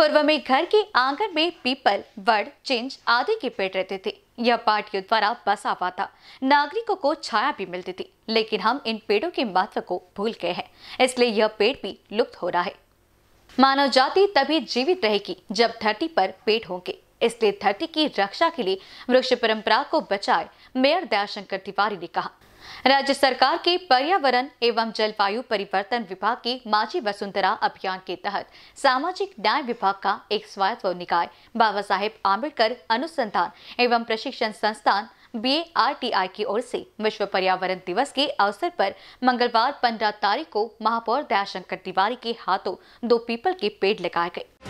पूर्व में घर के आंगन में पीपल वड चिंज आदि के पेड़ रहते थे यह पार्टियों द्वारा बसा हुआ था नागरिकों को छाया भी मिलती थी लेकिन हम इन पेड़ों के महत्व को भूल गए हैं इसलिए यह पेड़ भी लुप्त हो रहा है मानव जाति तभी जीवित रहेगी जब धरती पर पेड़ होंगे इसलिए धरती की रक्षा के लिए वृक्ष परंपरा को बचाए मेयर दयाशंकर तिवारी ने कहा राज्य सरकार के पर्यावरण एवं जलवायु परिवर्तन विभाग की माझी वसुंधरा अभियान के तहत सामाजिक न्याय विभाग का एक स्वायत्त निकाय बाबा साहेब आम्बेडकर अनुसंधान एवं प्रशिक्षण संस्थान बीएआरटीआई की ओर से विश्व पर्यावरण दिवस के अवसर पर मंगलवार पंद्रह तारीख को महापौर दयाशंकर तिवारी के हाथों दो पीपल के पेड़ लगाए गए